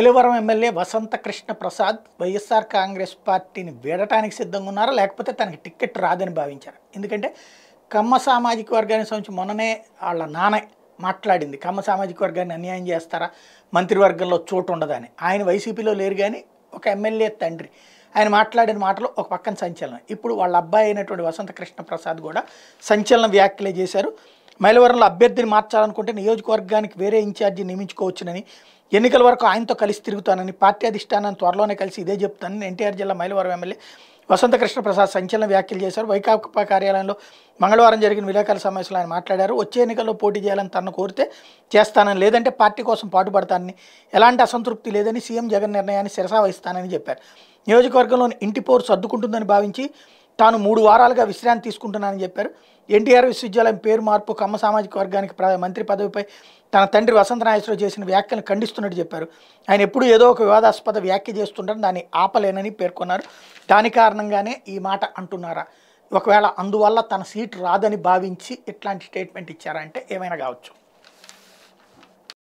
Polavaram MLA Vasantha Krishna Prasad YSR Congress పార్టీని వీడటానికి సిద్ధంగా ఉన్నారా లేకపోతే తనకి టిక్కెట్ రాదని భావించారు ఎందుకంటే కమ్మ సామాజిక వర్గానికి సంబంధించి మొన్ననే వాళ్ళ నాన్న మాట్లాడింది కమ్మ సామాజిక వర్గాన్ని అన్యాయం చేస్తారా మంత్రివర్గంలో చోటు ఉండదని ఆయన వైసీపీలో లేరు కానీ ఒక ఎమ్మెల్యే తండ్రి ఆయన మాట్లాడిన మాటలు ఒక పక్కన సంచలనం ఇప్పుడు వాళ్ళ అబ్బాయి అయినటువంటి వసంత కృష్ణ ప్రసాద్ కూడా సంచలన వ్యాఖ్యలే చేశారు మైలవరంలో అభ్యర్థిని మార్చాలనుకుంటే నియోజకవర్గానికి వేరే ఇన్ఛార్జి నియమించుకోవచ్చునని ఎన్నికల వరకు ఆయనతో కలిసి తిరుగుతానని పార్టీ అధిష్టానాన్ని త్వరలోనే కలిసి ఇదే చెప్తానని ఎన్టీఆర్ జిల్లా మైలవరం ఎమ్మెల్యే వసంతకృష్ణ ప్రసాద్ సంచలన వ్యాఖ్యలు చేశారు వైకాపా కార్యాలయంలో మంగళవారం జరిగిన విలేకరుల సమావేశంలో ఆయన మాట్లాడారు వచ్చే ఎన్నికల్లో పోటీ చేయాలని తనను కోరితే చేస్తానని లేదంటే పార్టీ కోసం పాటుపడతానని ఎలాంటి అసంతృప్తి లేదని సీఎం జగన్ నిర్ణయాన్ని శిరసా వహిస్తానని చెప్పారు నియోజకవర్గంలోని ఇంటి పోరు సర్దుకుంటుందని భావించి తాను మూడు వారాలుగా విశ్రాంతి తీసుకుంటున్నానని చెప్పారు ఎన్టీఆర్ విశ్వవిద్యాలయం పేరు మార్పు కమ్మ సామాజిక వర్గానికి మంత్రి పదవిపై తన తండ్రి వసంత నాగేశ్వరరావు చేసిన వ్యాఖ్యలను ఖండిస్తున్నట్టు చెప్పారు ఆయన ఎప్పుడు ఏదో ఒక వివాదాస్పద వ్యాఖ్య చేస్తుంటారు దాన్ని ఆపలేనని పేర్కొన్నారు దాని కారణంగానే ఈ మాట అంటున్నారా ఒకవేళ అందువల్ల తన సీటు రాదని భావించి ఇట్లాంటి స్టేట్మెంట్ ఇచ్చారా అంటే ఏమైనా కావచ్చు